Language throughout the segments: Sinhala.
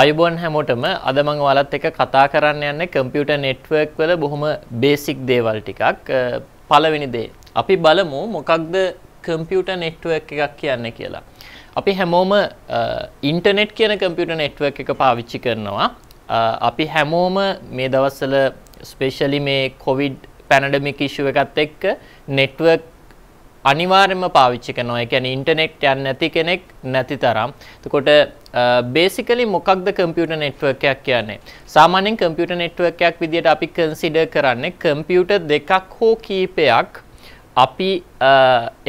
අයුබෝන් හැමෝටම අද මං ඔයාලත් එක කතා කරන්න යන්නේ කම්පියුටර් නෙට්වර්ක් වල බොහොම බේසික් දේවල් ටිකක් පළවෙනි දේ අපි බලමු මොකක්ද කම්පියුටර් නෙට්වර්ක් එකක් කියන්නේ කියලා. අපි හැමෝම ඉන්ටර්නෙට් කියන කම්පියුටර් නෙට්වර්ක් එක පාවිච්චි කරනවා. අපි හැමෝම මේ දවස්වල ස්පෙෂලි මේ කොවිඩ් පැනඩමික් ඉෂුව එකත් එක්ක නෙට්වර්ක් අනිවාර්යම පාවිච්චි කරනවා. ඒ කියන්නේ ඉන්ටර්නෙට් යන්නේ නැති කෙනෙක් නැති තරම්. එතකොට බේසිකලි මොකක්ද කම්පියුටර් නෙට්වර්ක් එකක් කියන්නේ? සාමාන්‍යයෙන් කම්පියුටර් නෙට්වර්ක් එකක් විදියට අපි කන්සිඩර් කරන්නේ කම්පියුටර් දෙකක් හෝ කීපයක් අපි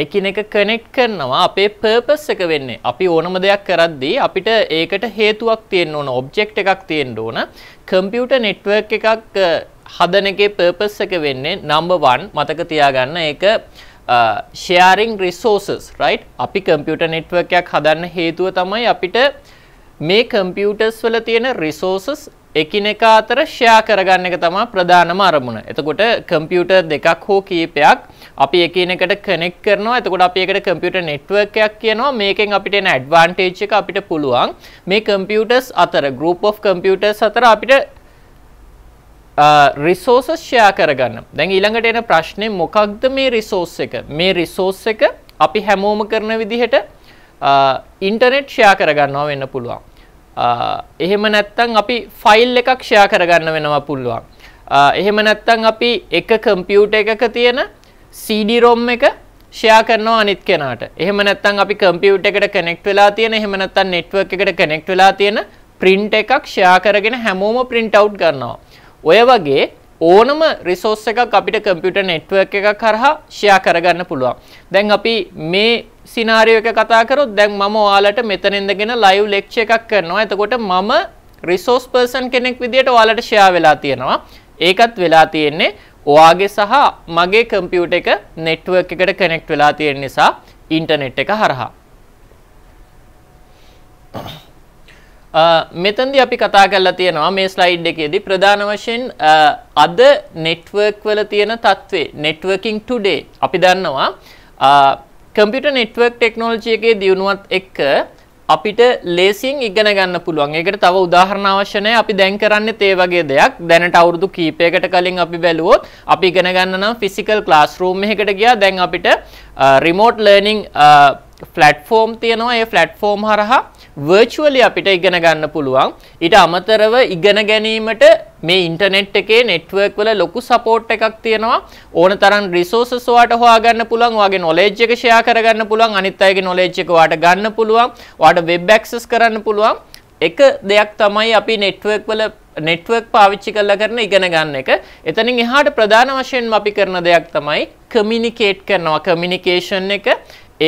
එකිනෙක කනෙක්ට් කරනවා අපේ පර්පස් එක වෙන්නේ. අපි ඕනම දෙයක් කරද්දී අපිට ඒකට හේතුවක් තියෙන්න ඕන, ඔබ්ජෙක්ට් එකක් තියෙන්න ඕන. කම්පියුටර් නෙට්වර්ක් එකක් හදන එකේ පර්පස් එක වෙන්නේ නම්බර් 1 මතක තියාගන්න ඒක ෂයාරිං රිසෝසස් රයිට් අපි කම්පියුට නෙට්වර්කයක් හදන්න හේතුව තමයි අපිට මේ කම්පියුටර්ස් වල තියෙන රිසෝසස් එකිනෙකා අතර ෂයා කරගන්න එක තමා ප්‍රධානම අරමුණ. එතකොට කම්පියුටර් දෙකක් හෝ කීපයක් අපි එකිනෙකට කනෙක්ට් කරනවා. එතකොට අපි ඒකට කම්පියුටර් නෙට්වර්ක් එකක් කියනවා. මේකෙන් අපිට එන ඇඩ්වාන්ටේජ් එක අපිට පුළුවන් මේ කම්පියුටර්ස් අතර group of computers අතර අපිට රිසෝස ෂයා කරගන්න දැන් ඊළඟට එන ප්‍රශ්නය මොකක්ද මේ රිසෝස් එක මේ රිසෝස් එක අපි හැමෝම කරන විදිහට ඉන්ටර්නෙට් ෂයා කරගන්නවා වෙන්න පුළුවන් එහෙම නැත්තං අපි ෆයිල් එකක් ෂයා කරගන්න වෙනවා පුළුවන් එහෙම නැත්තං අපි එක කම්පියුට එකක තියෙන සීඩිරොම් එක ෂයා කරනවා අනිත් කෙනාට එහෙම නැත්තං අපි කම්පියුට එකට කනෙක්ට් වෙලා තියෙන එහෙම නැත්තම් නෙට්වර්ක් එකට කනෙක්ට් වෙලා තියෙන print එකක් ෂෙයා කරගෙන හැමෝම print out කරනවා. ඔය වගේ ඕනම රිසෝස් එකක් අපිට කම්පියුටර් නෙට්වර්ක් එකක් හරහා ෂෙයා කරගන්න පුළුවන්. දැන් අපි මේ සිනාරියෝ එක කතා කරොත් දැන් මම ඔයාලට මෙතන ඉඳගෙන ලයිව් ලෙක්චර් එකක් කරනවා. එතකොට මම රිසෝස් පර්සන් කෙනෙක් විදිහට ඔයාලට ෂෙයා වෙලා තියෙනවා. ඒකත් වෙලා තියෙන්නේ ඔයාගේ සහ මගේ කම්පියුටර් එක නෙට්වර්ක් එකට කනෙක්ට් වෙලා තියෙන නිසා ඉන්ටර්නෙට් එක හරහා. මෙතන්දි අපි කතා කරලා තියෙනවා මේ ස්ලයිඩ් එකේදී ප්‍රධාන වශයෙන් අද network වල තියෙන తත්වේ networking today අපි දන්නවා computer network technology එකේ දියුණුවත් එක්ක අපිට ලේසියෙන් ඉගෙන ගන්න පුළුවන්. ඒකට තව උදාහරණ අවශ්‍ය නැහැ. අපි දැන් කරන්නේත් ඒ වගේ දෙයක්. දැනට අවුරුදු කීපයකට කලින් අපි බැලුවොත් අපි ඉගෙන ගන්න නම් physical classroom එකකට ගියා. දැන් අපිට remote learning platform තියෙනවා. ඒ platform හරහා වර්චුවලි අපිට ඉගෙන ගන්න පුළුවන්. ඊට අමතරව ඉගෙන ගැනීමට මේ ඉන්ටර්නෙට් එකේ network වල ලොකු support එකක් තියෙනවා. ඕන තරම් resources ඔයාට හොයාගන්න පුළුවන්. ඔයාගේ knowledge එක share කරගන්න පුළුවන්. අනිත් අයගේ knowledge එක ඔයාට ගන්න පුළුවන්. ඔයාට web access කරන්න පුළුවන්. එක දෙයක් තමයි අපි network වල network පාවිච්චි කරලා කරන ඉගෙන ගන්න එක. එතනින් එහාට ප්‍රධාන වශයෙන්ම අපි කරන දෙයක් තමයි communicate කරනවා communication එක.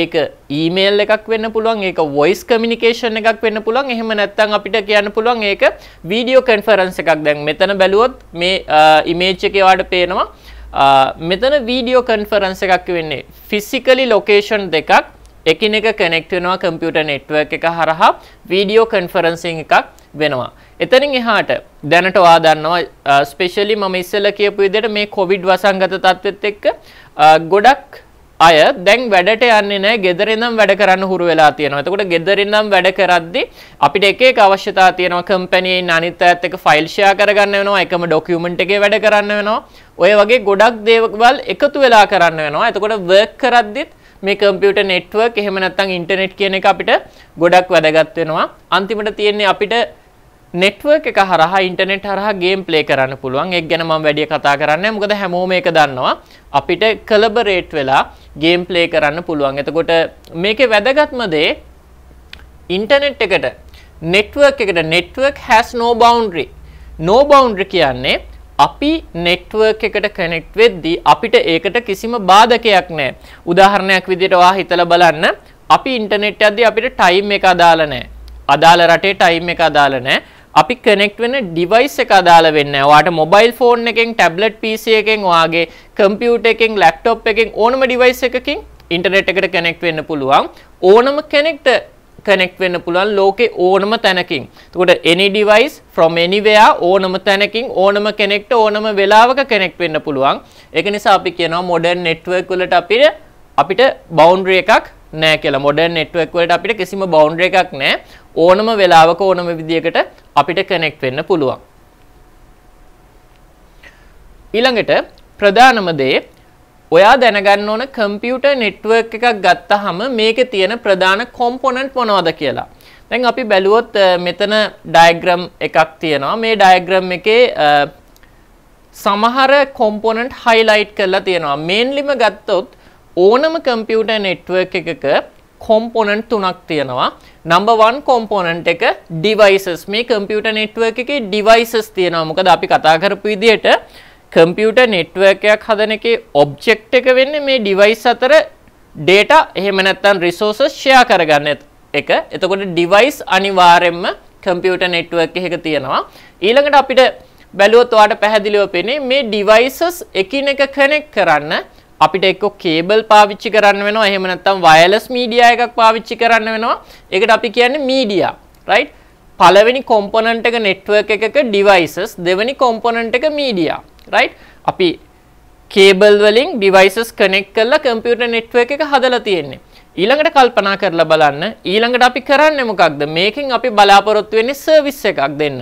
ඒක ඊමේල් එකක් වෙන්න පුළුවන් ඒක වොයිස් කමියුනිකේෂන් එකක් වෙන්න පුළුවන් එහෙම නැත්නම් අපිට කියන්න පුළුවන් ඒක වීඩියෝ කොන්ෆරන්ස් එකක් දැන් මෙතන බැලුවොත් මේ ඉමේජ් එකේ ඔයාලට පේනවා මෙතන වීඩියෝ කොන්ෆරන්ස් එකක් වෙන්නේ ෆිසිකලි ලොකේෂන් දෙකක් එකිනෙක කනෙක්ට් වෙනවා කම්පියුටර් නෙට්වර්ක් එක හරහා වීඩියෝ කොන්ෆරන්සින් එකක් වෙනවා එතනින් එහාට දැනට ඔයා දන්නවා ස්පෙෂලි මම ඉස්සෙල්ලා කියපු විදිහට මේ කොවිඩ් වසංගත තත්ත්වෙත් එක්ක ගොඩක් අය දැන් වැඩට යන්නේ නැහැ ගෙදරින්නම් වැඩ කරන්න හුරු වෙලා තියෙනවා. එතකොට ගෙදරින්නම් වැඩ කරද්දී අපිට එක එක අවශ්‍යතා තියෙනවා. කම්පැනියෙන් අනිත් අයත් එක්ක ෆයිල් ෂෙයා කරගන්න වෙනවා. එකම ડોකියුමන්ට් එකේ වැඩ කරන්න වෙනවා. ඔය වගේ ගොඩක් දේවල් එකතු වෙලා කරන්න වෙනවා. එතකොට වර්ක් කරද්දිත් මේ කම්පියුට නෙට්වර්ක් එහෙම නැත්නම් ඉන්ටර්නෙට් කියන එක අපිට ගොඩක් වැදගත් වෙනවා. අන්තිමට තියෙන්නේ අපිට නෙට්වර්ක් එක හරහා ඉන්ටර්නෙට් හරහා ගේම් ප්ලේ කරන්න පුළුවන්. ඒක ගැන මම වැඩි කතා කරන්නේ මොකද හැමෝම මේක දන්නවා. අපිට කලබරේට් වෙලා ගේම් ප්ලේ කරන්න පුළුවන් එතකොට මේකේ වැදගත්ම දේ ඉන්ටර්නෙට් එකට නෙට්වර්ක් එකට network has no boundary no boundary කියන්නේ අපි නෙට්වර්ක් එකට කනෙක්ට් වෙද්දී අපිට ඒකට කිසිම බාධකයක් නැහැ. උදාහරණයක් විදිහට වා හිතලා බලන්න අපි ඉන්ටර්නෙට් එකදී අපිට ටයිම් එක අදාළ නැහැ. අදාළ රටේ ටයිම් එක අදාළ නැහැ. අපි කනෙක්ට් වෙන ඩිවයිස් එක අදාළ වෙන්න වාට මොබයිල් ෆෝන් එකෙන් ටැබ්ලට් පිසි එකෙන් වාගේ කම්පියුට එකෙන් ලැප්ටොප් එකෙන් ඕනම ඩිවයිස් එකකින් ඉන්ටනෙට් එකට කනෙක්ට් වෙන්න පුළුවන් ඕනම කෙනෙක්ට කනෙක්ට් වෙන්න පුළුවන් ලෝකේ ඕනම තැනකින් එතකොට any device from anywhere ඕනම තැනකින් ඕනම කෙනෙක්ට ඕනම වෙලාවක කනෙක්ට් වෙන්න පුළුවන් ඒක නිසා අපි කියනවා modern network වලට අපිට අපිට boundary එකක් නෑ කියලා modern network වලට අපිට කිසිම boundary එකක් නෑ ඕනම වෙලාවක ඕනම විදියකට අපිට කනෙක්ට් වෙන්න පුළුවන්. ඊළඟට ප්‍රධානම දේ ඔයා දැනගන්න ඕන කම්පියුටර් නෙට්වර්ක් එකක් ගත්තහම මේකේ තියෙන ප්‍රධාන කොම්පොනන්ට් මොනවද කියලා. දැන් අපි බැලුවොත් මෙතන ඩයග්‍රෑම් එකක් තියෙනවා. මේ ඩයග්‍රෑම් එකේ සමහර කොම්පොනන්ට් හයිලයිට් කරලා තියෙනවා. මේන්ලිම ගත්තොත් ඕනම කම්පියුටර් නෙට්වර්ක් එකක කොම්පොනන්ට් තුනක් තියෙනවා නම්බවන් කොම්පොනන්ට් එක ඩිවයිසස් මේ කම්පියුට නෙට්වර්ක් එකේ ඩිවයිසස් තියෙනවා මොකද අපි කතා කරපු විදිහට කම්පියුට නෙට්වර්ක් එකක් හදන එකේ ඔබ්ජෙක්ට් එක වෙන්නේ මේ ඩිවයිස් අතර ඩේටා එහෙම නැත්නම් රිසෝසස් ෂෙයා කරගන්න එක එතකොට ඩිවයිස් අනිවාර්යයෙන්ම කම්පියුට නෙට්වර්ක් එකක තියෙනවා ඊළඟට අපිට බැලුවොත් ඔයාලට පැහැදිලිව පේන්නේ මේ ඩිවයිසස් එකිනෙක කනෙක්ට් කරන්න අපිට එක්ක කේබල් පාවිච්චි කරන්න වෙනවා එහෙම නැත්නම් වයර්ලස් මීඩියා එකක් පාවිච්චි කරන්න වෙනවා ඒකට අපි කියන්නේ මීඩියා රයිට් පළවෙනි කොම්පොනන්ට් එක නෙට්වර්ක් එකක ඩිවයිසස් දෙවෙනි කොම්පොනන්ට් එක මීඩියා රයිට් අපි කේබල් වලින් ඩිවයිසස් කනෙක්ට් කරලා කම්පියුටර් නෙට්වර්ක් එක හදලා තියෙන්නේ ඊළඟට කල්පනා කරලා බලන්න ඊළඟට අපි කරන්නේ මොකක්ද මේකෙන් අපි බලාපොරොත්තු වෙන්නේ සර්විස් එකක් දෙන්න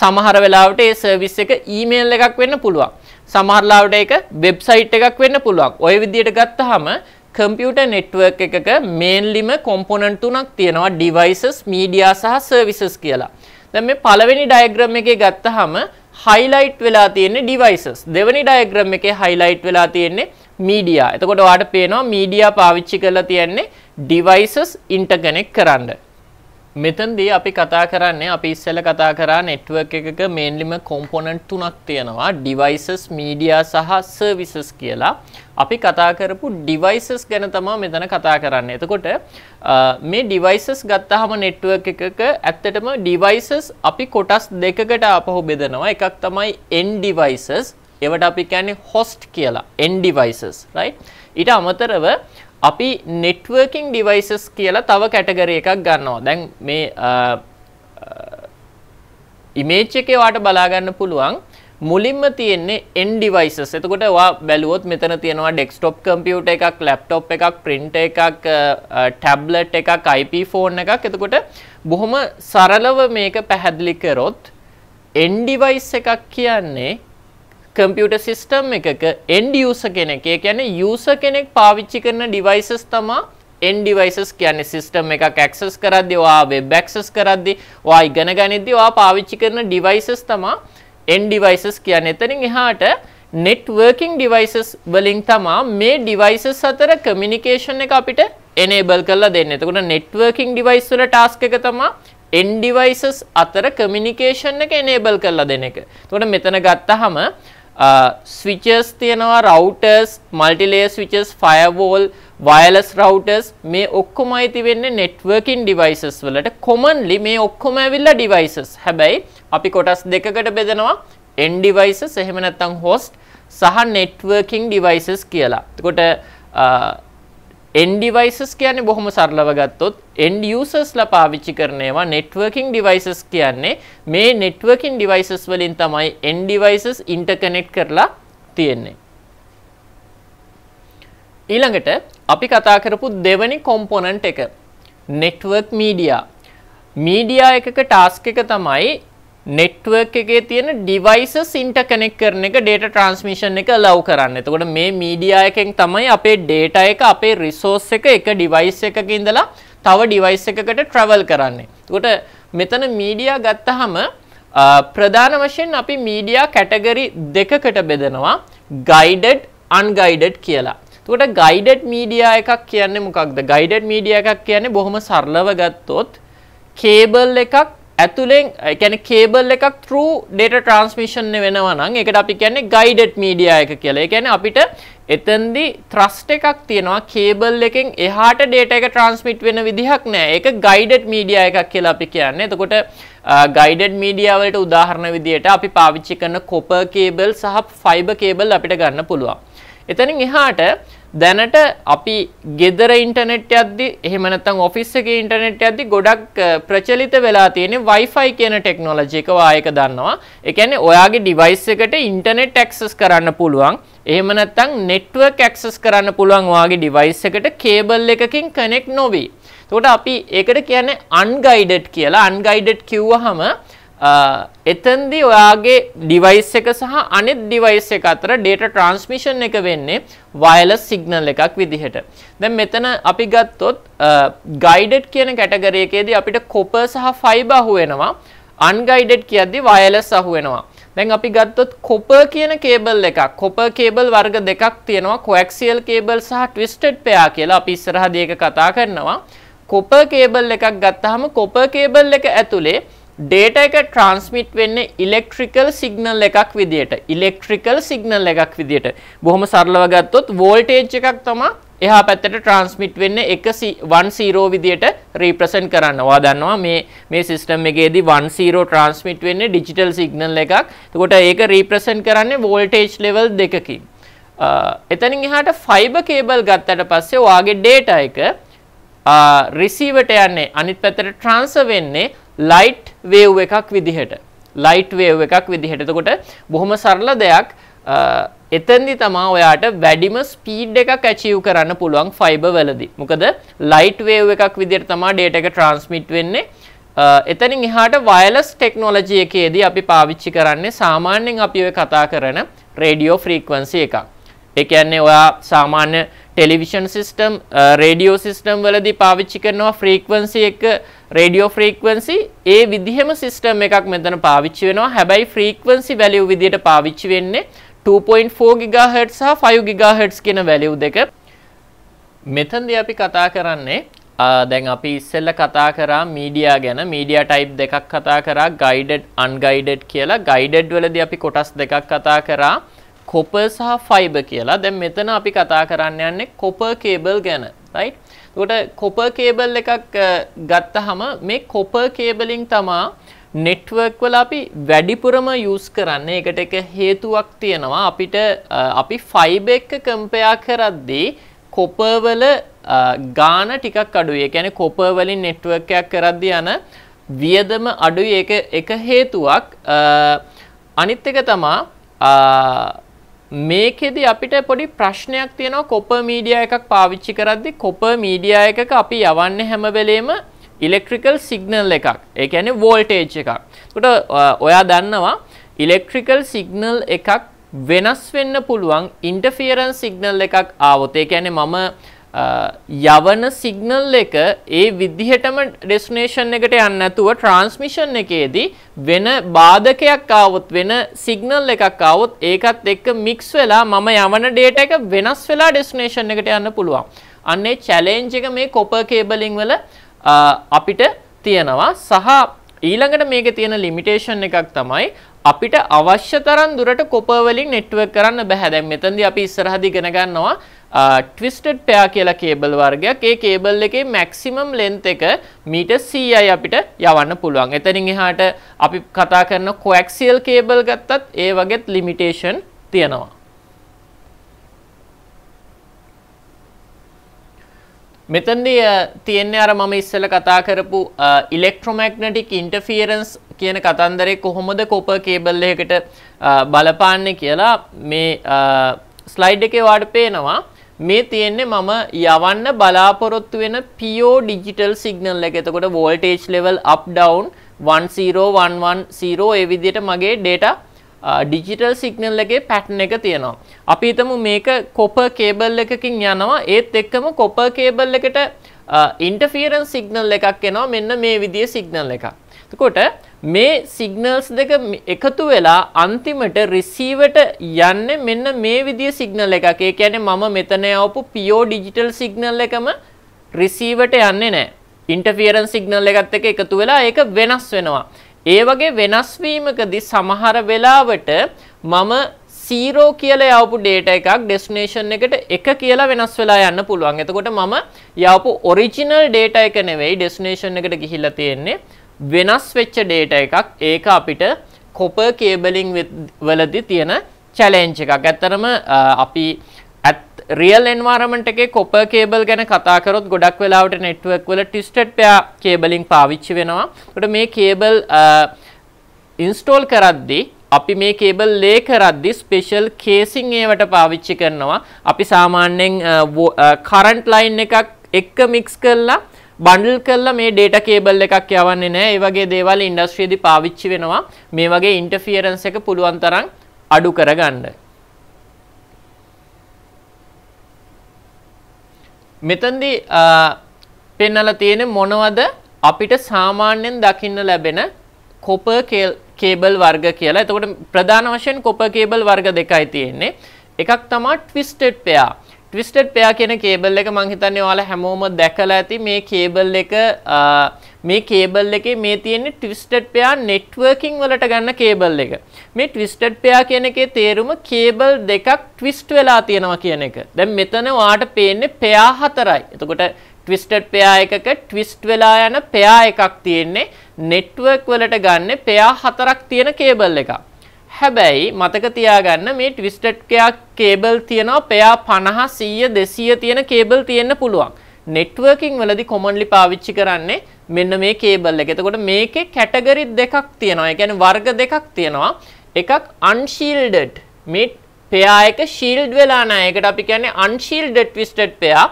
සමහර වෙලාවට ඒ සර්විස් එක ඊමේල් එකක් වෙන්න පුළුවන් සමහරලාවට ඒක වෙබ්සයිට් එකක් වෙන්න පුළුවන්. ওই විදිහට ගත්තාම කම්පියුටර් නෙට්වර්ක් එකක මේන්ලිම කොම්පොනන්ට් තුනක් තියෙනවා devices, media සහ services කියලා. දැන් මේ පළවෙනි ඩයග්‍රෑම් එකේ ගත්තාම highlight වෙලා තියෙන්නේ devices. දෙවෙනි ඩයග්‍රෑම් එකේ highlight වෙලා තියෙන්නේ media. එතකොට ඔයාලට පේනවා media පාවිච්චි කරලා තියෙන්නේ devices interconnect කරන්න. මෙතන්දී අපි කතා කරන්නේ අපි ඉස්සෙල්ල කතා කරා network එකක mainlyම component තුනක් තියෙනවා devices media සහ services කියලා. අපි කතා කරපු devices ගැන තමයි මෙතන කතා කරන්නේ. එතකොට මේ devices ගත්තාම network එකක ඇත්තටම devices අපි කොටස් දෙකකට අපහු බෙදනවා. එකක් තමයි end devices. ඒවට අපි කියන්නේ host කියලා. end devices, right? ඊට අමතරව අපි networking devices කියලා තව කැටගරි එකක් ගන්නවා. දැන් මේ image එකේ ඔයාලට බලා ගන්න පුළුවන් මුලින්ම තියෙන්නේ end devices. එතකොට ඔයා බැලුවොත් මෙතන තියෙනවා desktop computer එකක්, laptop එකක්, printer එකක්, tablet එකක්, IP phone එකක්. එතකොට බොහොම සරලව මේක පැහැදිලි කරොත් end device එකක් කියන්නේ කම්පියුට සිිස්ටම් එකක එන්ඩියස කෙනෙක් ඒ කියන යස කෙනෙක් පාවිච්චි කරන ඩිවයිසස් තමා එන්ඩිවයිසස් කියන්නේ සිිස්ටම් එක ඇක්සස් කරද්දි වා වෙබ්බැක්සස් කරද්දි වා ඉගෙන ගනිද්දි වා පාවිච්චි කරන ඩිවයිසස් තමා එන්ඩිවයිසස් කියන්න එතනින් එහාට නෙට්වර්කින් ඩිවයිසස් වලින් තමා මේ ඩිවයිසස් අතර කමිනිිකේෂන් එක අපිට එනේබල් කරලා දෙන්න එතකට නෙට්වර්කින් ඩිවයිස් වල ටාස්ක එක තමා එන්ඩිවයිසස් අතර කමිනිිකේෂන් එක එනේබල් කරලා දෙන එක තොට මෙතන ගත්තහම ස්විචස් uh, තියෙනවා routers multilayer switches firewall wireless routers මේ ඔක්කොම අයිති වෙන්නේ නෙට්වර්කින් ඩිවයිසස් වලට කොමන්ලි මේ ඔක්කොම ඇවිල්ලා ඩිවයිසස් හැබැයි අපි කොටස් දෙකකට බෙදෙනවා එන් ඩිවයිසස් එහෙම නැත්නම් හොස්ට් සහ නෙට්වර්කින් ඩිවයිසස් කියලා. එතකොට uh, end devices කියන්නේ බොහොම සරලව ගත්තොත් end usersලා පාවිච්චි කරන ඒවා networking devices කියන්නේ මේ networking devices වලින් තමයි end devices interconnect කරලා තියෙන්නේ. ඊළඟට අපි කතා කරපු දෙවැනි component එක network media. media එකක task එක තමයි නෙට්වර්ක් එකේ තියෙන ඩිවයිසස් ඉන්ටර්කනෙක්ට් කරන එක data transmission එක allow කරන්න. එතකොට මේ media එකෙන් තමයි අපේ data එක අපේ resource එක එක device එකක ඉඳලා තව device එකකට travel කරන්නේ. එතකොට මෙතන media ගත්තහම ප්‍රධාන වශයෙන් අපි media category දෙකකට බෙදනවා guided unguided කියලා. එතකොට guided media එකක් කියන්නේ මොකක්ද? guided media එකක් කියන්නේ බොහොම සරලව ගත්තොත් කේබල් එකක් ඇතුලෙන් කියන්නේ කේබල් එකක් through data transmission වෙනවා නම් ඒකට අපි කියන්නේ guided media එක කියලා. ඒ කියන්නේ අපිට එතෙන්දි thrust එකක් තියෙනවා කේබල් එකෙන් එහාට data එක transmit වෙන විදිහක් නෑ. ඒක guided media එකක් කියලා අපි කියන්නේ. එතකොට ගයිඩඩ් මීඩියාවලට උදාහරණ විදියට අපි පාවිච්චි කරන කොපර් කේබල් සහ ෆයිබර් කේබල් අපිට ගන්න පුළුවන්. එතනින් එහාට දැනට අපි ගෙදර ඉන්ටර්නෙට් යද්දි එහෙම නැත්නම් ඔෆිස් එකේ ඉන්ටර්නෙට් යද්දි ගොඩක් ප්‍රචලිත වෙලා තියෙන Wi-Fi කියන ටෙක්නොලොජි එක වායක දන්නවා. ඒ කියන්නේ ඔයාගේ ඩිවයිස් එකට ඉන්ටර්නෙට් ඇක්සස් කරන්න පුළුවන්. එහෙම නැත්නම් network ඇක්සස් කරන්න පුළුවන් ඔයාගේ ඩිවයිස් එකට කේබල් එකකින් කනෙක්ට් නොවි. එතකොට අපි ඒකට කියන්නේ unguided කියලා. unguided කිව්වහම එතන්දි ඔයාගේ ඩිවයිස් එක සහ අනෙත් ඩිවයිස් එක අතර ඩේට ට්‍රන්ස්මිෂන් එක වෙන්නේ වයලස් සිග්නල් එකක් විදිහට. දැන් මෙතන අපි ගත්තොත් ගයිඩඩ් කියන කැටගරිය එකේදී අපිට කොපර් සහ ෆයිබර් අහුවෙනවා. අන්ගයිඩඩ් කියද්දි වයලස් අහුවෙනවා. දැන් අපි ගත්තොත් කොපර් කියන කේබල් එකක් කොපර් කේබල් වර්ග දෙකක් තියෙනවා කොඇක්සියල් කේබල් සහ ට්විස්ටඩ් පෙයා කියලා අපි ඉස්සරහදී එක කතා කරනවා. කොපර් කේබල් එකක් ගත්තාම කොපර් කේබල් එක ඇතුලේ ඩේටා එක ට්‍රාන්ස්මිට් වෙන්නේ ඉලෙක්ට්‍රිකල් සිග්නල් එකක් විදියට. ඉලෙක්ට්‍රිකල් සිග්නල් එකක් විදියට. බොහොම සරලව ගත්තොත් වෝල්ටේජ් එකක් තමයි එහා පැත්තට ට්‍රාන්ස්මිට් වෙන්නේ 110 විදියට රීප්‍රසන්ට් කරන්නවා. දන්නවා මේ මේ සිස්ටම් එකේදී 10 ට්‍රාන්ස්මිට් වෙන්නේ ඩිජිටල් සිග්නල් එකක්. එතකොට ඒක රීප්‍රසන්ට් කරන්නේ වෝල්ටේජ් ලෙවල් දෙකකින්. එතනින් එහාට ෆයිබර් කේබල් ගත්තට පස්සේ ඔයාගේ ඩේටා එක රිසීවට යන්නේ අනිත් පැත්තට ට්‍රාන්ස්ෆර් වෙන්නේ ලයිට් වේව් එකක් විදිහට ලයිට් වේව් එකක් විදිහට එතකොට බොහොම සරල දෙයක් එතැදි තමා ඔයාට වැඩිම ස්පීඩ් එකක් ඇචීව් කරන්න පුළුවන් ෆයිබ වලදි මොකද ලයිට් වේව් එකක් විදිර තමා ඩේට එක ට්‍රන්ස්මිට් වෙන්නේ එතනින් එහාට වයලස් ටෙක්නෝලජිය එකේදී අපි පාවිච්චි කරන්නේ සාමාන්‍යෙන් අපි ඔය කතා කරන රේඩියෝ ෆ්‍රීක්වන්සි එකක් එකන්නේ ඔයා සාමාන්‍ය ටෙලිවිෂන් සිිස්ටම් රේඩියෝ සිිස්ටම් වලදී පාවිච්චි කරනවා ෆ්‍රීක්වන්සි එක රේඩියෝ ෆ්‍රීක්වන්සි ඒ විදිහම සිස්ටම් එකක් මෙතන පාවිච්චි වෙනවා හැබැයි ෆ්‍රීක්වන්සි වැලියු විදිහට පාවිච්චි වෙන්නේ 2.4 GHz සහ 5 GHz කියන වැලියු දෙක මෙතනදී අපි කතා කරන්නේ දැන් අපි ඉස්සෙල්ල කතා කරා මීඩියා ගැන මීඩියා ටයිප් දෙකක් කතා කරා ගයිඩඩ් අන්ගයිඩඩ් කියලා ගයිඩඩ් වලදී අපි කොටස් දෙකක් කතා කරා කොපර් සහ ෆයිබර් කියලා. දැන් මෙතන අපි කතා කරන්න යන්නේ කොපර් කේබල් ගැන. right කොට කොපර් කේබල් එකක් ගත්තහම මේ කොපර් කේබලින් තමා නෙට්වර්ක් වල අපි වැඩිපුරම යූස් කරන්න ඒකට එක හේතුවක් තියෙනවා අපිට අපි ෆයිබ එක කම්පයා කරද්දී කොපර්වල ගාන ටිකක් අඩුයි ඒ කියන්නේ කොපර්වලින් නෙට්වර්ක් එකක් කරද්දී යන වියදම අඩුයි ඒක එක හේතුවක් අනිත් එක තමා මේකෙදි අපිට පොඩි ප්‍රශ්නයක් තියෙනවා කොපර් මීඩියා එකක් පාවිච්චි කරද්දි කොපර් මීඩියා එකක අපි යවන්නේ හැම වෙලේම ඉලෙක්ට්‍රිකල් සිග්නල් එකක්. ඒ කියන්නේ වෝල්ටේජ් එකක්. එතකොට ඔයා දන්නවා ඉලෙක්ට්‍රිකල් සිග්නල් එකක් වෙනස් වෙන්න පුළුවන් ඉන්ටර්ෆියරන්ස් සිග්නල් එකක් ආවොත්. ඒ කියන්නේ මම යවන සිගනල් එක ඒ විදිහටම ඩෙස්නේෂන් එකට යන්න ඇතුව ට්‍රන්ස්මිෂන් එකේදී වෙන බාධකයක් ආවොත් වෙන සිගනල් එකක් ආවොත් ඒකත් එක්ක මික්ස් වෙලා මම යවන ඩේට එක වෙනස් වෙලා ඩෙස්නේෂන් එකට යන්න පුළුවන්. අන්නේ චැලෙන්ජ් එක මේ කොපර් කේබලින් වල අපිට තියෙනවා සහ ඊළඟට මේකේ තියෙන ලිමිටේෂන් එකක් තමයි අපිට අවශ්‍ය තරම් දුරට කොපර් වලින් නෙට්වර්ක් කරන්න බෑ. දැන් මෙතනදී අපි ඉස්සරහදී ඉගෙන ගන්නවා ට්විස්ටඩ් පයා කියලා කේබල් වර්ගයක් ඒ කේබල් එකේ මැක්සිමම් ලෙන්ත් එක මීට 100යි අපිට යවන්න පුළුවන්. එතනින් එහාට අපි කතා කරන කොඇක්සියල් කේබල් ගත්තත් ඒ වගේත් ලිමිටේෂන් තියෙනවා. මෙතනදී තියෙන්නේ අර මම ඉස්සෙල්ල කතා කරපු ඉලෙක්ට්‍රොමැග්නටික් ඉන්ටර්ෆියරන්ස් කියන කතන්දරේ කොහොමද කොපර් කේබල් එකකට බලපාන්නේ කියලා මේ ස්ලයිඩ් එකේ වාඩ පේනවා මේ තියෙන්නේ මම යවන්න බලාපොරොත්තු වෙන PO digital signal එක. එතකොට voltage level up down 10110 ඒ විදිහට මගේ data digital signal එකේ pattern එක තියෙනවා. අපි හිතමු මේක copper cable එකකින් යනවා. ඒත් එක්කම copper cable එකට interference signal එකක් එනවා. මෙන්න මේ විදිහේ signal එකක්. එතකොට මේ සිග්නල්ස් දෙක එකතු වෙලා අන්තිමට රිසීවට යන්නේ මෙන්න මේ විදිය සිග්නල් එකක්. ඒ කියන්නේ මම මෙතන යවපු PO ඩිජිටල් සිග්නල් එකම රිසීවට යන්නේ නැහැ. ඉන්ටර්ෆියරන්ස් සිග්නල් එකත් එක්ක එකතු වෙලා ඒක වෙනස් වෙනවා. ඒ වගේ වෙනස් වීමකදී සමහර වෙලාවට මම 0 කියලා යවපු ඩේටා එකක් ඩෙස්ටිනේෂන් එකට 1 කියලා වෙනස් වෙලා යන්න පුළුවන්. එතකොට මම යවපු ඔරිජිනල් ඩේටා එක නෙවෙයි ඩෙස්ටිනේෂන් එකට ගිහිල්ලා තියෙන්නේ. වෙනස් වෙච්ච ඩේට එකක් ඒක අපිට කොපර් කේබලින් වලදි තියෙන චැලෙන්ච් එකක් ඇත්තරම අපි ඇත් රියල් එන්වාරමට එක කොප කේබල් ගැන කතාකරොත් ගොඩක් වෙලාවට නෙට්ුවක් වල ටිස්ටට් පයා කේබලින් පාවිච්චි වෙනවා ට මේ කේබල් ඉන්ස්ටෝල් කරද්දි අපි මේ කේබල් ලේ කරද්දි ස්පෙෂල් කේසින් ඒවට පාවිච්චි කරනවා අපි සාමාන්‍යයෙන් කරන්ට් ලයින් එකක් එක්ක මික්ස් කරලා බන්ඩල් කරලා මේ ඩේට කේබල් එකක් යවන්නේ නෑ ඒ වගේ දේවල් ඉන්ඩස්ට්‍රියේදී පාවිච්චි වෙනවා මේ වගේ ඉන්ටර්ෆියරන්ස් එක පුළුවන් තරම් අඩු කරගන්න. මෙතනදී පෙන්නලා තියෙන මොනවද අපිට සාමාන්‍යයෙන් දකින්න ලැබෙන කොපර් කේබල් වර්ග කියලා. එතකොට ප්‍රධාන වශයෙන් කොපර් කේබල් වර්ග දෙකයි තියෙන්නේ. එකක් තමයි ට්විස්ටඩ් පෙයා. ටවිස්ටඩ් පෙයා කියන කේබල් එක මං හිතන්නේ ඔයාලා හැමෝම දැකලා ඇති මේ කේබල් එක මේ කේබල් එකේ මේ තියෙන්නේ ටවිස්ටඩ් පෙයා නෙට්වර්කින් වලට ගන්න කේබල් එක. මේ ටවිස්ටඩ් පෙයා කියන එකේ තේරුම කේබල් දෙකක් ට්විස්ට් වෙලා තියෙනවා කියන එක. දැන් මෙතන ඔයාට පේන්නේ පෙයා හතරයි. එතකොට ටවිස්ටඩ් පෙයා එකක ට්විස්ට් වෙලා යන පෙයා එකක් තියෙන්නේ නෙට්වර්ක් වලට ගන්න පෙයා හතරක් තියෙන කේබල් එකක්. හැබැයි මතක තියාගන්න මේ ට්විස්ටඩ් එකක් කේබල් තියෙනවා පෙයා 50 100 200 තියෙන කේබල් තියෙන්න පුළුවන්. නෙට්වර්කින් වලදී කොමන්ලි පාවිච්චි කරන්නේ මෙන්න මේ කේබල් එක. එතකොට මේකේ කැටගරි දෙකක් තියෙනවා. ඒ කියන්නේ වර්ග දෙකක් තියෙනවා. එකක් අන්ෂීල්ඩඩ්. මේ පෙයා එක ෂීල්ඩ් වෙලා නැහැ. ඒකට අපි කියන්නේ අන්ෂීල්ඩඩ් ට්විස්ටඩ් පෙයා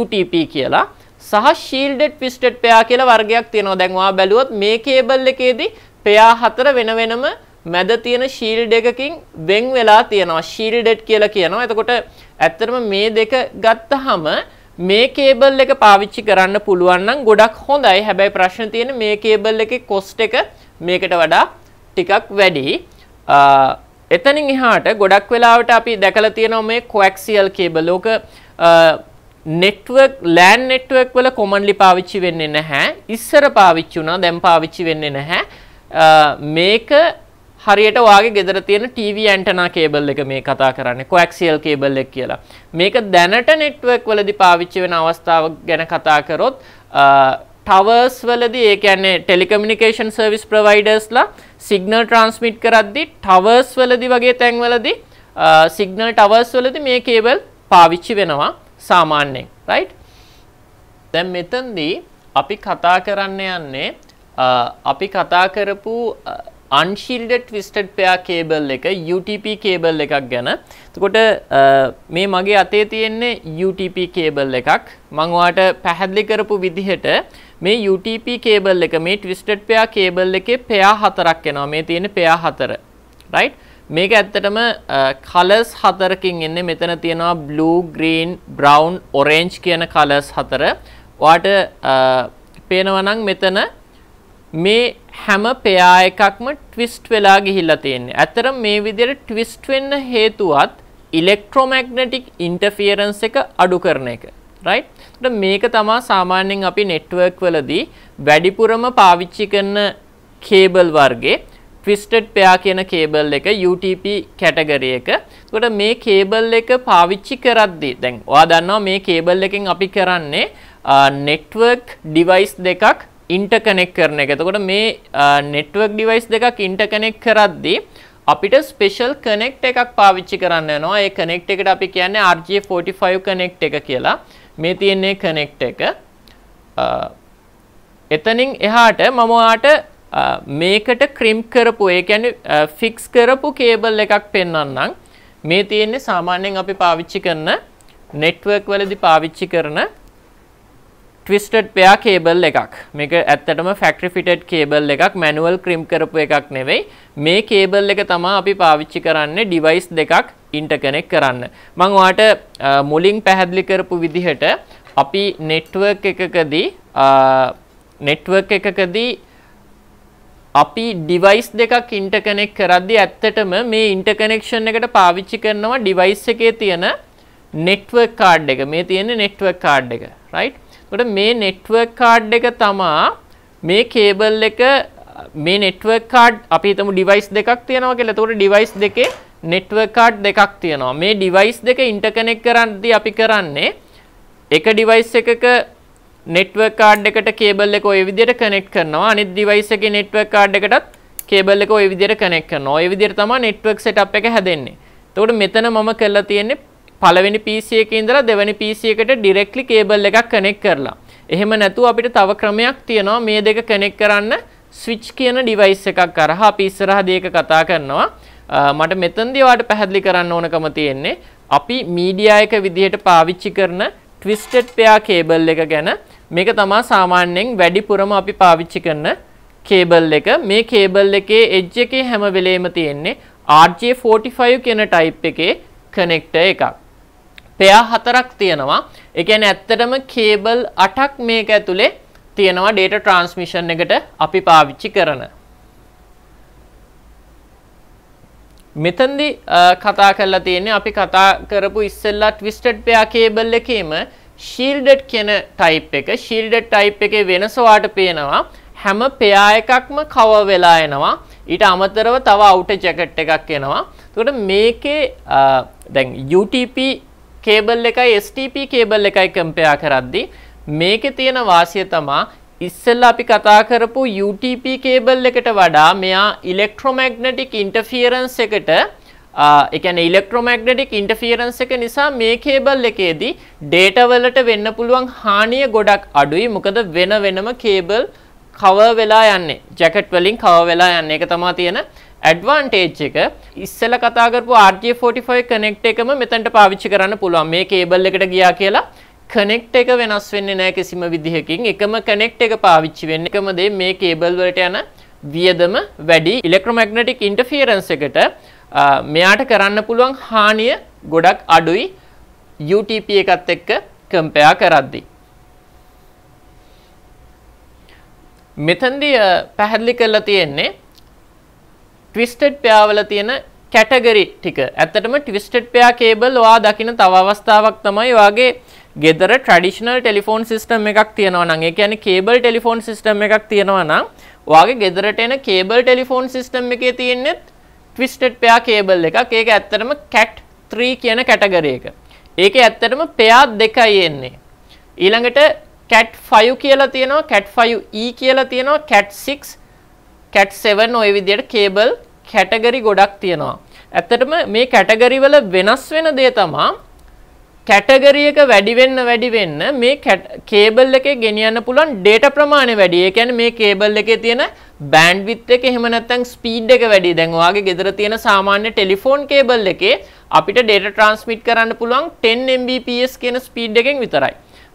UTP කියලා. සහ ශීල්ඩෙඩ් ට්විස්ටඩ් පෙයා කියලා වර්ගයක් තියෙනවා. දැන් ඔයා බැලුවොත් මේ කේබල් එකේදී පෙයා හතර වෙන වෙනම මැද තියෙන ශීල්ඩ් එකකින් වෙන් වෙලා තියෙනවා ශීල්ඩෙඩ් කියලා කියනවා. එතකොට ඇත්තටම මේ දෙක ගත්තහම මේ කේබල් එක පාවිච්චි කරන්න පුළුවන් නම් ගොඩක් හොඳයි. හැබැයි ප්‍රශ්න තියෙන්නේ මේ කේබල් එකේ කොස්ට් එක මේකට වඩා ටිකක් වැඩි. එතනින් එහාට ගොඩක් වෙලාවට අපි දැකලා තියෙනවා මේ කොඇක්සියල් කේබල්. ඕක නෙට්වර්ක් ලෑන් නෙට්වර්ක් වල කොමන්ලි පාවිච්චි වෙන්නේ නැහැ. ඉස්සර පාවිච්චි වුණා දැන් පාවිච්චි වෙන්නේ නැහැ. මේක හරියට ඔයාගේ ගෙදර තියෙන TV ඇන්ටනා කේබල් එක මේ කතා කරන්නේ කොක්සියල් කේබල් එක කියලා. මේක දැනට network වලදී පාවිච්චි වෙන අවස්ථාව ගැන කතා කරොත් ටවර්ස් වලදී ඒ කියන්නේ ටෙලිකමියුනිකේෂන් සර්විස් ප්‍රොවයිඩර්ස්ලා සිග්නල් ට්‍රාන්ස්මිට් කරද්දී ටවර්ස් වලදී වගේ තැන්වලදී සිග්නල් ටවර්ස් වලදී මේ කේබල් පාවිච්චි වෙනවා සාමාන්‍යයෙන් රයිට් දැන් මෙතනදී අපි කතා කරන්න යන්නේ අපි කතා කරපු අන්ශිල්ඩ ට්විස්ටඩ් පයා කේබල් එක UTP කේබල් එකක් ගැන තකොට මේ මගේ අතේ තියෙන්නේ UTP කේබල් එකක් මංවාට පැහැදිලි කරපු විදිහට මේ UTP කේබල් එක මේ ට්විස්ටඩ් පයා කේබල් එකේ පයා හතරක් එනවා මේ තියෙන පයා හතර රයිට් මේක ඇත්තටම කලස් හතරකින් එන්නේ මෙතන තියෙනවා බ්ලූ ග්‍රීන් බ්‍රවුන් ඔරෙන්ජ් කියන කලස් හතර වාට පේනවනම් මෙතන මේ හැම පෙයා එකක්ම ට්විස්ට් වෙලා ගිහිල්ලා තියෙන්නේ. ඇතරම මේ විදිහට ට්විස්ට් වෙන්න හේතුවත් ඉලෙක්ට්‍රොමැග්නටික් ඉන්ටර්ෆියරන්ස් එක අඩු කරන එක. රයිට්? එතකොට මේක තමයි සාමාන්‍යයෙන් අපි network වලදී වැඩිපුරම පාවිච්චි කරන කේබල් වර්ගේ ට්විස්ටඩ් පෙයා කියන කේබල් එක UTP කැටගරි එක. එතකොට මේ කේබල් එක පාවිච්චි කරද්දී දැන් ඔයා දන්නවා මේ කේබල් එකෙන් අපි කරන්නේ network device දෙකක් ඉන්ට කනෙක් කරන එක එතකොට මේ නෙට්වර්ක් ඩිවයිස් දෙකක් ඉන්ට කනෙක් කරද්දී අපිට ස්පෙෂල් කනෙක්ට් එකක් පාවිච්චි කරන්න යනවා ඒ කනෙක්ට් එකට අපි කියන්නේ RJ45 කනෙක්ට් එක කියලා මේ තියෙන්නේ කනෙක්ට් එක එතනින් එහාට මම ඔයාට මේකට ක්‍රිම්ප් කරපු ඒ කියන්නේ ෆික්ස් කරපු කේබල් එකක් පෙන්වන්නම් මේ තියෙන්නේ සාමාන්‍යයෙන් අපි පාවිච්චි කරන නෙට්වර්ක් වලදී පාවිච්චි කරන ටවිස්ටඩ් පයා කේබල් එකක් මේක ඇත්තටම ෆැක්ටරි ෆිටඩ් කේබල් එකක් මැනුවල් ක්‍රිම් කරපු එකක් නෙවෙයි මේ කේබල් එක තමා අපි පාවිච්චි කරන්නේ ඩිවයිස් දෙකක් ඉන්ට කනෙක් කරන්න මං වාට මුලින් පැහැදිලි කරපු විදිහට අපි නෙට්වර්ක් එකකදී නෙට්වර්ක් එකකදී අපි ඩිවයිස් දෙකක් ඉන්ට කනෙක් කරද්දි ඇත්තටම මේ ඉන්ට කනෙක්ෂන් එකට පාවිච්චි කරනවා ඩිවයිස් එකේ තියෙන නෙට්වර්ක් කාඩ් එක මේ තියෙන නෙට්වර්ක් කාඩ් එක රයිට් එතකොට මේ network card එක තමා මේ කේබල් එක මේ network card අපි හිතමු device දෙකක් තියෙනවා කියලා. එතකොට device දෙකේ network card දෙකක් තියෙනවා. මේ device දෙක interconnect කරද්දී අපි කරන්නේ එක device එකක network card එකට කේබල් එක ওই විදිහට connect කරනවා. අනිත් device එකේ network card එකටත් කේබල් එක ওই විදිහට connect කරනවා. ওই විදිහට තමයි network setup එක හැදෙන්නේ. එතකොට මෙතන මම කරලා තියෙන්නේ පළවෙනි PC එකේ ඉඳලා දෙවෙනි PC එකට directly cable එකක් connect කරලා. එහෙම නැතුව අපිට තව ක්‍රමයක් තියෙනවා මේ දෙක connect කරන්න switch කියන device එකක් කරහා අපි ඉස්සරහදී ඒක කතා කරනවා. මට මෙතනදී ඔයාලට පැහැදිලි කරන්න ඕනකම තියෙන්නේ අපි මීඩියා එක විදිහට පාවිච්චි කරන twisted pair cable එක ගැන මේක තමයි සාමාන්‍යයෙන් වැඩිපුරම අපි පාවිච්චි කරන කේබල් එක මේ කේබල් එකේ එජ් එකේ හැම වෙලේම තියෙන්නේ RJ45 කියන ටයිප් එකේ කනෙක්ටර් එකක්. පෙයා හතරක් තියෙනවා එකන ඇත්තටම කේබල් අටක් මේක ඇතුළේ තියෙනවා ඩේට ට්‍රන්ස්මිෂන් එකට අපි පාවිච්චි කරන. මෙතන්දි කතා කරලා තියෙන්නේ අපි කතා කරපු ඉස්සෙල්ලා ට්විස්ටඩ් පෙයා කේබල් එකේම ශිල්ඩට් කියන ටයිප් එක ශිල්ඩට් ටයිප් එකේ වෙනසවාට පේනවා හැම පෙයා එකක්ම කව වෙලා එනවා ඊට අමතරව තව අවුට ජැකට් එකක් එනවා. එතකොට මේකේ දැන් UTP කේබල් එකයි STP කේබල් එකයි කම්පයා කරද්දි මේකේ තියෙන වාසිය තමා ඉස්සෙල්ලා අපි කතා කරපු UTP කේබල් එකට වඩා මෙයා ඉලෙක්ට්‍රොමැග්නටික් ඉන්ටර්ෆියරන්ස් එකට ඒ කියන්නේ ඉලෙක්ට්‍රොමැග්නටික් ඉන්ටර්ෆියරන්ස් එක නිසා මේ කේබල් එකේදී ඩේටා වලට වෙන්න පුළුවන් හානිය ගොඩක් අඩුයි මොකද වෙන වෙනම කේබල් කවර් වෙලා යන්නේ ජැකට් වලින් කවර් වෙලා යන්නේ ඒක තමයි තියෙන ඇඩ්වාන්ටේජ් එක ඉස්සල කතා කරපු RJ45 කනෙක්ට් එකම මෙතනට පාවිච්චි කරන්න පුළුවන්. මේ කේබල් එකට ගියා කියලා කනෙක්ට් එක වෙනස් වෙන්නේ නැහැ කිසිම විදිහකින්. එකම කනෙක්ට් එක පාවිච්චි වෙන්නේ. එකම දේ මේ කේබල් වලට යන වියදම වැඩි. ඉලෙක්ට්‍රොමැග්නටික් ඉන්ටර්ෆියරන්ස් එකට මෙයාට කරන්න පුළුවන් හානිය ගොඩක් අඩුයි UTP එකත් එක්ක කම්පෙයා කරද්දී. මෙතනදී පැහැදිලි කරලා තියෙන්නේ ට්විස්ටඩ් පෙයාවල තියෙන කැටගරි ටික ඇත්තටම ටවිස්ටඩ් පයා කේබල් වා දකින තව අවස්ථාවක් තමයි වගේ ගෙදර ට්‍රඩිෂනල් ටෙලිෆෝන් සිස්ටම් එකක් තියෙනවා නම් ඒ කියන්නේ කේබල් ටෙලිෆෝන් සිස්ටම් එකක් තියෙනවා නම් ඔයාගේ ගෙදරට එන කේබල් ටෙලිෆෝන් සිස්ටම් එකේ තියෙන්නේ ට්විස්ටඩ් පයා කේබල් එකක් ඒක ඇත්තටම කැට් 3 කියන කැටගරි එක. ඒකේ ඇත්තටම පෙයා දෙකයි එන්නේ. ඊළඟට කැට් 5 කියලා තියෙනවා කැට් 5e e කියලා තියෙනවා කැට් 6 කැට් 7 ওই විදියට කේබල් කැටගරි ගොඩක් තියෙනවා. ඇත්තටම මේ කැටගරි වල වෙනස් වෙන දේ තමා කැටගරි එක වැඩි වෙන්න වැඩි වෙන්න මේ කේබල් එකේ ගෙනියන්න පුළුවන් data ප්‍රමාණය වැඩි. ඒ කියන්නේ මේ කේබල් එකේ තියෙන බෑන්ඩ්විත් එක එහෙම නැත්නම් ස්පීඩ් එක වැඩි. දැන් ඔයාගේ ගෙදර තියෙන සාමාන්‍ය ටෙලිෆෝන් කේබල් එකේ අපිට data transmit කරන්න පුළුවන් 10 Mbps කියන ස්පීඩ් එකෙන් විතරයි.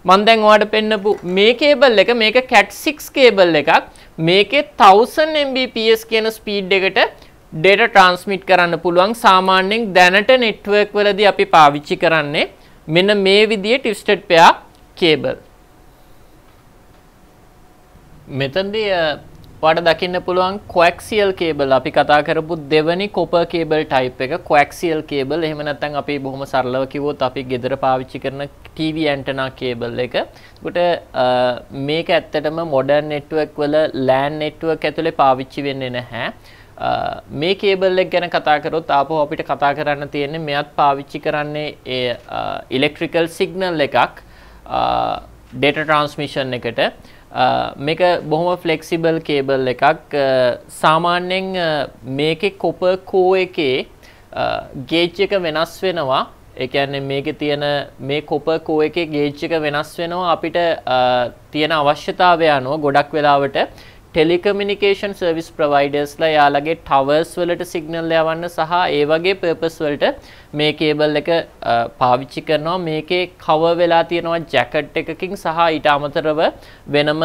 මන් දැන් ඔයාට පෙන්නපු මේ කේබල් එක මේක cat 6 කේබල් එකක් මේකේ 1000 Mbps කියන ස්පීඩ් එකට ඩේට ට්‍රන්ස්මිට් කරන්න පුළුවන් සාමාන්‍යයෙන් දැනට නෙට්වර්ක් වලදී අපි පාවිච්චි කරන්නේ මෙන්න මේ විදිහේ ටිස්ටඩ් පෙයා කේබල්. මෙතනදී ඔයාලට දකින්න පුළුවන් කොක්සියල් කේබල් අපි කතා කරපු දෙවනි කොපර් කේබල් ටයිප් එක කොක්සියල් කේබල් එහෙම නැත්නම් අපි බොහොම සරලව කිව්වොත් අපි ගෙදර පාවිච්චි කරන TV ඇන්ටනා කේබල් එක. ඒකට මේක ඇත්තටම මොඩර්න් නෙට්වර්ක් වල LAN නෙට්වර්ක් ඇතුලේ පාවිච්චි වෙන්නේ නැහැ. මේ කේබල්ලෙක් ගැන කතාකරොත් ආපහු අපිට කතා කරන්න තියෙන්නේ මෙයත් පාවිච්චි කරන්නේ ඒ ඉලෙක්ට්‍රිකල් සිග්නල් එකක් ඩේට ට්‍රන්ස්මිෂන් එකට මේක බොහොම ෆලෙක්සිබල් කේබල් එකක් සාමාන්‍යෙන් මේකෙ කොප කෝ එකේ ගේච්ච එක වෙනස් වෙනවා එකන්නේ මේක තියෙන මේ කොප කෝ එකේ ගේච්ච එක වෙනස් වෙනවා අපිට තියෙන අවශ්‍යතාවය අනුව ගොඩක් වෙලාවට ටෙලිකමිනිකේෂන් සර්විස් ප්‍රවයිඩර්ස්ලා යාලගේ ටවර්ස් වලට සිගනල් යවන්න සහ ඒ වගේ පර්පස් වලට මේ කේබල් එක පාවිච්චි කරනවා මේකේ කව වෙලා තියෙනවා ජැකට් එකකින් සහ ඊට අමතරව වෙනම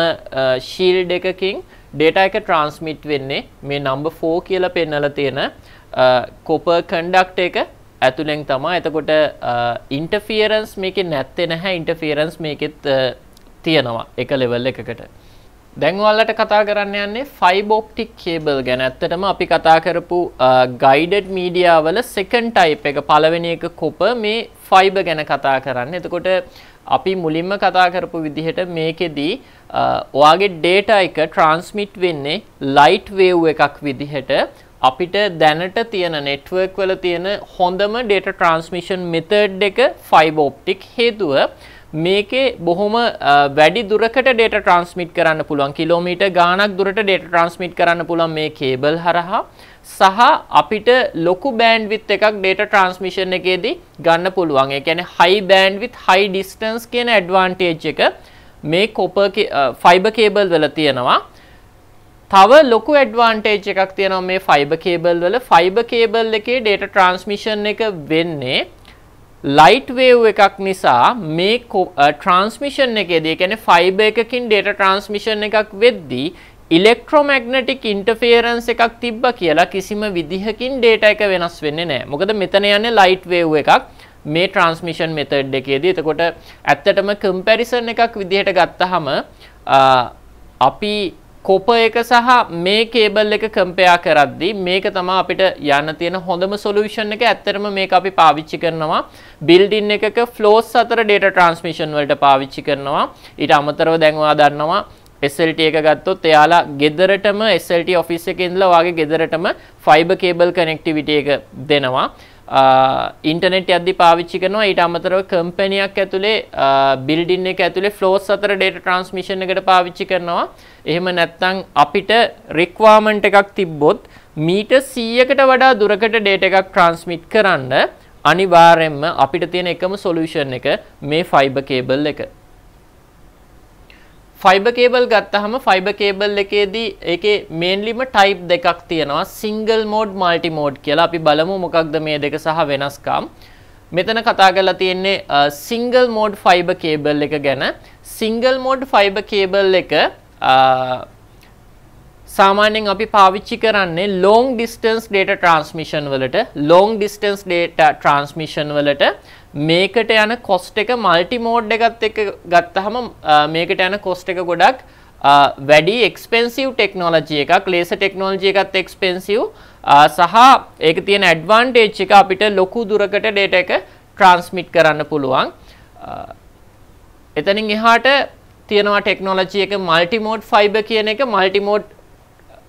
ශීල්ඩ් එකකින් ඩේටා එක ට්‍රාන්ස්මිට් වෙන්නේ මේ නම්බර් 4 කියලා පෙන්නලා තියෙන කොපර් කන්ඩක්ට් එක ඇතුලෙන් තමයි එතකොට ඉන්ටර්ෆියරන්ස් මේකේ නැත්තේ නැහැ ඉන්ටර්ෆියරන්ස් මේකෙත් තියෙනවා එක ලෙවල් එකකට දැන්වල්ලට කතා කරන්න යන්නේ ෆයිබෝප්ටික් කේබල් ගැන ඇත්තටම අපි කතා කරපු ගයිඩඩ් මීඩියාවල සෙකන් ටයිප් එක පළවෙනි එක කොප මේ ෆයිබ ගැන කතා කරන්න එතකොට අපි මුලින්ම කතා කරපු විදිහට මේකෙදී ඔයාගේ ඩේට එක ට්‍රන්ස්මිට් වෙන්නේ ලයිට් වේව් එකක් විදිහට අපිට දැනට තියෙන නෙට්වර්ක් වල තියෙන හොඳම ඩේට ට්‍රන්ස්මිෂන් මෙතඩ් එක ෆයිබෝප්ටික් හේතුව මේකේ බොහොම වැඩි දුරකට ඩේට ට්‍රන්ස්මිට් කරන්න පුළුවන් කිලෝමීට ගානක් දුරට ඩේට ට්‍රන්ස්මිට් කරන්න පුළුවන් මේ කේබල් හරහා සහ අපිට ලොකු බෑන්ඩ් විත් එකක් ඩේට ට්‍රන්ස්මිෂන් එකේදී ගන්න පුළුවන් ඒ කියන්නේ high band with high distance කියන ඇඩ්වාන්ටේජ් එක මේ කොපර් ෆයිබර් කේබල් වල තියෙනවා තව ලොකු ඇඩ්වාන්ටේජ් එකක් තියෙනවා මේ ෆයිබර් කේබල් වල ෆයිබර් කේබල් එකේ ඩේටා ට්‍රාන්ස්මිෂන් එක වෙන්නේ ලයිට් වේව් එකක් නිසා මේ ට්‍රන්ස්මිෂන් එකේදී කියන්නේ ෆයිබර් එකකින් data transmission එකක් වෙද්දී ඉලෙක්ට්‍රොමැග්නටික් ඉන්ටර්ෆියරන්ස් එකක් තිබ්බ කියලා කිසිම විදිහකින් data එක වෙනස් වෙන්නේ නැහැ. මොකද මෙතන යන්නේ ලයිට් වේව් එකක් මේ transmission method එකේදී. එතකොට ඇත්තටම comparison එකක් විදිහට ගත්තහම අපි කොප එක සහ මේ කේබල් එක කම්පයා කරද්දී මේක තමා අපිට යන්න තියෙන හොඳම සොලූෂන් එක ඇත්තරම මේක අපි පාවිච්චි කරනවා බිල්ඩින් එකක ෆ්ලෝස් අතර ඩේට ට්‍රන්ස්මිෂන් වලට පාවිච්චි කරනවා ඊට අමතරව දැන්වා දන්නවා SLT එක ගත්තොත් එයාලා ගෙදරටම SLT ඔෆිස් එකේ ඉඳලා වාගේ ගෙදරටම ෆයිබර් කේබල් කනෙක්ටිවිටි එක දෙනවා ඉන්ටනෙට් යද්දි පාවිච්චි කරනවා ඊට අමතරව කම්පැනියක් ඇතුලේ බිල්ඩින් එක ඇතුලේ ෆ්ලෝස් අතර ඩේටා ට්‍රාන්ස්මිෂන් එකට පාවිච්චි කරනවා එහෙම නැත්නම් අපිට රික්වයර්මන්ට් එකක් තිබ්බොත් මීටර් 100කට වඩා දුරකට ඩේටා එකක් ට්‍රාන්ස්මිට් කරන්න අනිවාර්යයෙන්ම අපිට තියෙන එකම සොලියුෂන් එක මේ ෆයිබර් කේබල් එක ෆයිබ කේබල් ගත්තහම ෆයිබ කේබල් එකේදී ඒකේ මේන්ලිම ටයිප් දෙකක් තියෙනවා සිංගල් මෝඩ් මල්ටි මෝඩ් කියලා අපි බලමු මොකක්ද මේ දෙක සහ වෙනස්කම් මෙතන කතා කරලා තියෙන්නේ සිංගල් මෝඩ් ෆයිබ කේබල් එක ගැන සිංගල් මෝඩ් ෆයිබ කේබල් එක සාමාන්‍යයෙන් අපි පාවිච්චි කරන්නේ ලෝං ඩිස්ටන්ස් ඩේටා ට්‍රාන්ස්මිෂන් වලට ලෝං ඩිස්ටන්ස් ඩේටා ට්‍රාන්ස්මිෂන් වලට මේකට යන කොස්ට එක මල්ටි මෝඩ් එකත් එක ගත්තහම මේකට යන කොස්ට එක ගොඩක් වැඩි එක්ස්පෙන්සිව් ටෙක්නෝලජිය එකක් ලේස ටෙක්නෝලජිය එකත් එක්ස්පෙන්සිව් සහ ඒක තියෙන ඇඩ්වාන්ටේජ් එක අපිට ලොකු දුරකට ඩේට එක ට්‍රන්ස්මිට් කරන්න පුළුවන් එතනින් එහාට තියෙනවා ටෙක්නෝලජිය එක මල්ටිමෝඩ් ෆයිබ කියන එක මල්ටිමෝඩ්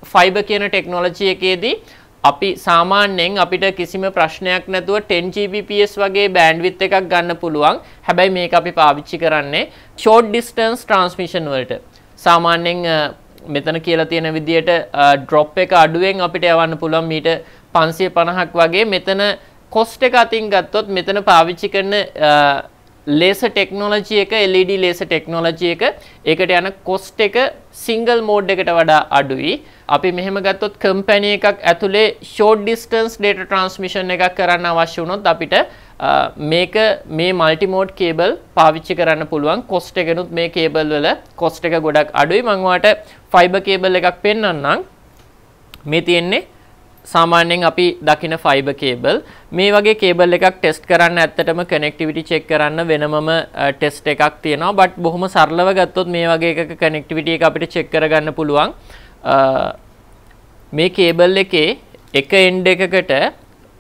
ෆයිබ කියන ටෙක්නෝලජිය එකේදී අපි සාමාන්‍යයෙන් අපිට කිසිම ප්‍රශ්නයක් නැතුව 10Gbps වගේ බෑන්ඩ්විත් එකක් ගන්න පුළුවන්. හැබැයි මේක අපි පාවිච්චි කරන්නේ short distance transmission වලට. සාමාන්‍යයෙන් මෙතන කියලා තියෙන විදිහට drop එක අඩුවෙන් අපිට යවන්න පුළුවන් මීට 550ක් වගේ. මෙතන cost එක අතින් ගත්තොත් මෙතන පාවිච්චි කරන ලේස ටෙක්නොලජි එක LED ලේස ටෙක්නොලජි එක ඒකට යන කොස්ට් එක සිංගල් මෝඩ් එකට වඩා අඩුයි. අපි මෙහෙම ගත්තොත් කම්පැනි එකක් ඇතුලේ ෂෝට් ඩිස්ටන්ස් data transmission එකක් කරන්න අවශ්‍ය වුණොත් අපිට මේක මේ මල්ටි මෝඩ් කේබල් පාවිච්චි කරන්න පුළුවන්. කොස්ට් එකනුත් මේ කේබල් වල කොස්ට් එක ගොඩක් අඩුයි. මම ඔයාලට ෆයිබර් කේබල් එකක් පෙන්වන්නම්. මේ තියෙන්නේ සාමාන්‍යයෙන් අපි දකින ෆයිබර් කේබල් මේ වගේ කේබල් එකක් ටෙස්ට් කරන්න ඇත්තටම කනෙක්ටිවිටි චෙක් කරන්න වෙනමම ටෙස්ට් එකක් තියෙනවා බට් බොහොම සරලව ගත්තොත් මේ වගේ එකක කනෙක්ටිවිටි එක අපිට චෙක් කරගන්න පුළුවන් මේ කේබල් එකේ එක එන්ඩ් එකකට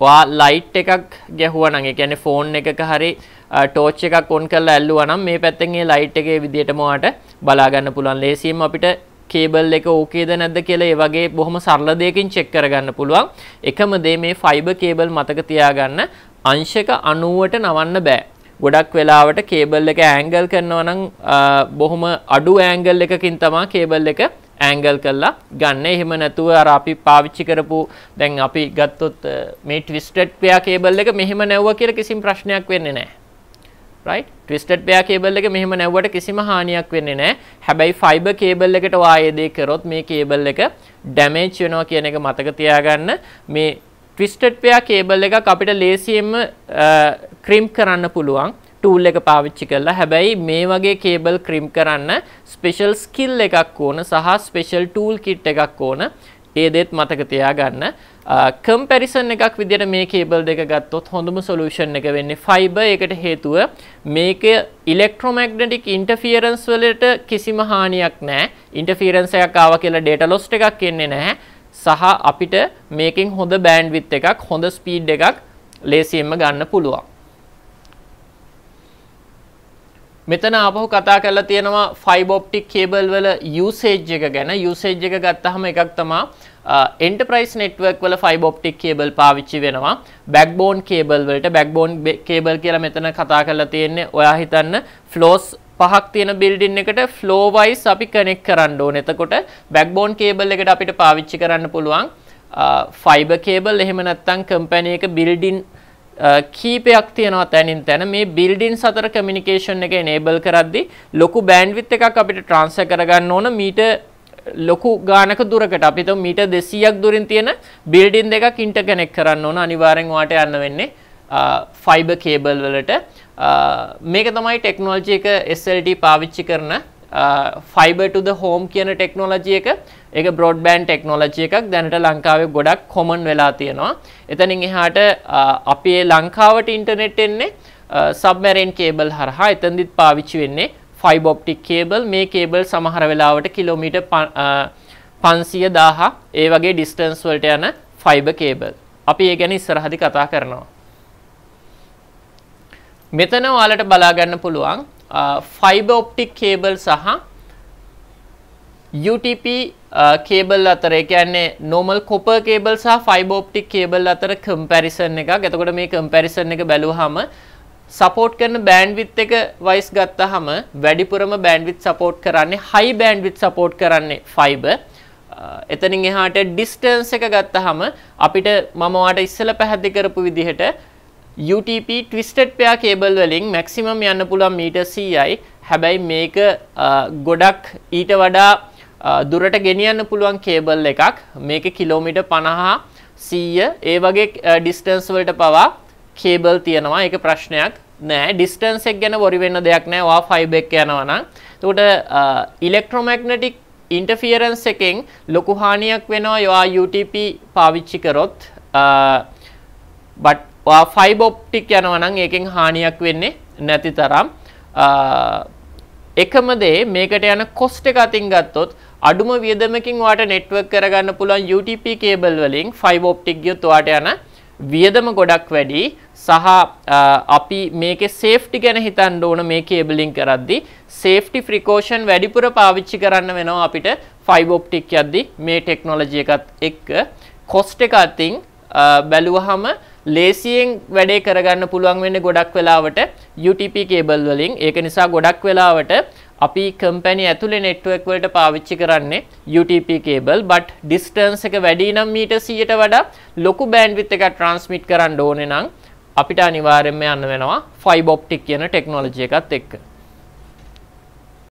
වා ලයිට් එකක් ගැහුවා නම් ඒ කියන්නේ ෆෝන් එකක හරි ටෝච් එකක් ඔන් කරලා ඇල්ලුවා නම් මේ පැත්තෙන් ඒ ලයිට් එකේ විදියටම ඔයාට බලා ගන්න පුළුවන් ලේසියෙන් අපිට කේබල් එක ඕකේද නැද්ද කියලා ඒ වගේ බොහොම සරල දෙයකින් චෙක් කරගන්න පුළුවන්. එකම දේ මේ ෆයිබර් කේබල් මතක තියාගන්න අංශක 90ට නවන්න බෑ. ගොඩක් වෙලාවට කේබල් එක ඇංගල් කරනවා නම් බොහොම අඩු ඇංගල් එකකින් තමයි කේබල් එක ඇංගල් කරලා ගන්න. එහෙම නැතුව අර අපි පාවිච්චි කරපු දැන් අපි ගත්තොත් මේ ට්විස්ටඩ් පෙයා කේබල් එක මෙහෙම නැවුවා කියලා කිසිම ප්‍රශ්නයක් වෙන්නේ නැහැ. right twisted pair cable එක මෙහෙම නැව්වට කිසිම හානියක් වෙන්නේ නැහැ හැබැයි fiber cable එකට වායේදී කරොත් මේ cable එක damage වෙනවා කියන එක මතක තියාගන්න මේ twisted pair cable එකක් අපිට ලේසියෙන්ම crimp කරන්න පුළුවන් ටූල් එක පාවිච්චි කරලා හැබැයි මේ වගේ කේබල් ක්‍රිම් කරන්න ස්පෙෂල් ස්කිල් එකක් ඕන සහ ස්පෙෂල් ටූල් කිට් එකක් ඕන ඒ දෙත් මතක තියාගන්න කම්පැරිසන් එකක් විදිට මේ කේබල් දෙක ගත්තොත් හොඳම සොලූෂන් එක වෙන්නේ ෆයිබ එකට හේතුව මේක ඉලෙක්ට්‍රොමැක්නටික් ඉන්ටෆියරන්ස් වලට කිසිම හානියක් නෑ ඉන්ටෆිරන්සයක් ආව කියලා ඩේට ලොස්ට එකක් කියන්නේ නැහැ සහ අපිට මේකින් හොඳ බෑන්ඩ් විත් එකක් හොඳ ස්පීඩ් එකක් ලේසියෙන්ම ගන්න පුළුවන් මෙතන අපහු කතා කරලා තියෙනවා ෆයිබෝප්ටික් කේබල් වල යුසේජ් එක ගැන යුසේජ් එක ගත්තහම එකක් තමා එන්ටප්‍රයිස් නෙට්වක් වල ෆයිබ ඔප්ටික් කේබල් පාවිච්චි වෙනවා බැක්බෝන් කේබල් වලට බැක්බෝන් කේබල් කියලා මෙතන කතා කරලා තියෙන්නේ ඔයා හිතන්න ෆ්ලෝස් පහක් තියෙන බිල්ඩින් එකට ෆ්ලෝවයිස් අපි කනෙක් කරන්න ඕන එතකොට බැක්බෝන් කේබල් එකට අපිට පාවිච්චි කරන්න පුළුවන් ෆයිබ කේබල් එහෙම නැත්තම් කම්පැනි එක බිල්ඩින් කීපයක් තියෙනවා තැනින් තැන මේ බිල්ඩින් සතර කමියුනිකේෂන් එක එනේබල් කරද්දී ලොකු බෑන්ඩ්විත් එකක් අපිට ට්‍රාන්ස්ෆර් කරගන්න ඕන මීට ලොකු ගානක දුරකට අපිත මීට දෙසියක් දුරින් තියෙන බිල්ඩින් දෙක ඉන්ට කෙනෙක් කරන්න ඕන අනිවාරෙන් වාට යන්න වෙන්නේ ෆයිබ කේබල් වලට මේක තමයි ටෙක්නෝජි එක SLT පාවිච්චි කරන ෆයිබටු ද හෝම් කියන ටෙක්නෝලජිය එක එක බ්‍රෝඩ්බෑන් ටෙක්නෝලජිය එකක් දැනට ලංකාවේ ගොඩක් කොමන් වෙලා තියෙනවා එතනින් එහාට අපේ ලංකාවට ඉන්ටනෙට් එන්නේ සබමැරෙන් කේබල් හරහා එතන්දිත් පාවිච්චි වෙන්නේ ෆයිබ ඔප්ටික් කේබල් මේ කේබල් සමහර වෙලාවට කිලෝමීට 500 1000ක් ඒ වගේ ඩිස්ටන්ස් වලට යන ෆයිබර් කේබල්. අපි ඒ ගැන ඉස්සරහදී කතා කරනවා. මෙතන ඔයාලට බලා ගන්න පුළුවන් ෆයිබර් ඔප්ටික් කේබල් සහ UTP කේබල් අතර ඒ කියන්නේ normal copper කේබල් සහ fiber optic කේබල් අතර comparison එකක්. එතකොට මේ comparison එක බැලුවාම සපෝට් කරන බෑන්ඩ්විත් එක වයිස් ගත්තහම වැඩිපුරම බෑන්ඩ්විත් සපෝට් කරන්නේ හයි බෑන්ඩ්විත් සපෝට් කරන්නේ ෆයිබර්. එතනින් එහාට ඩිස්ටන්ස් එක ගත්තහම අපිට මම ඔයාලට ඉස්සෙල්ලා පැහැදිලි කරපු විදිහට UTP twisted pair cable වලින් maximum යන්න පුළුවන් මීටර් 100යි. හැබැයි මේක ගොඩක් ඊට වඩා දුරට ගෙනියන්න පුළුවන් කේබල් එකක්. මේක කිලෝමීටර් 50 100 ඒ වගේ ඩිස්ටන්ස් වලට පවා කේබල් තියෙනවා එක ප්‍රශ්නයක් නෑ ඩිස්ටන්සෙක් ගැන වොරිවෙන්න දෙයක් නෑ වා ෆයිබෙක් යනවනම් තකට ඉලෙක්ට්‍රෝමැක්නටික් ඉන්ටෆියරන්ස් එකෙන් ලොකු හානියක් වෙනවා යවා UTP පාවිච්චි කරොත් බටවා ෆයිබ ඔප්ටික් යනවනම් ඒකෙන් හානියක් වෙන්නේ නැති තරම් එකම දේ මේකට යන කොස්ට එක අතින් ගත්තොත් අඩුම වියදමකින් වාට නෙට්වර්ක් කරගන්න පුළුවන් UTP කේබල් වලින් ෆයිබ ඔප්ටික් ගියොත් වාට යන වියදම ගොඩක් වැඩි සහ අපි මේකේ සේෆ්ටි ගැන හිතන්න ඕන මේ කේබලින් කරද්දි සේෆ්ටි ප්‍රිකෝෂන් වැඩිපුර පාවිච්චි කරන්න වෙනවා අපිට ෆයිබර් ඔප්ටික් යද්දි මේ ටෙක්නොලොජි එකත් එක්ක කොස්ට් එක අතින් බැලුවහම ලේසියෙන් වැඩේ කරගන්න පුළුවන් වෙන්නේ ගොඩක් වෙලාවට UTP කේබල් වලින්. ඒක නිසා ගොඩක් වෙලාවට අපි කම්පැනි ඇතුලේ network වලට පාවිච්චි කරන්නේ UTP කේබල්. but distance එක වැඩි නම් මීටර් 100ට වඩා ලොකු bandwidth එකක් transmit කරන්න ඕනේ නම් අපිට අනිවාර්යයෙන්ම යන්න වෙනවා fiber optic කියන ටෙක්නොලොජි එකත් එක්ක.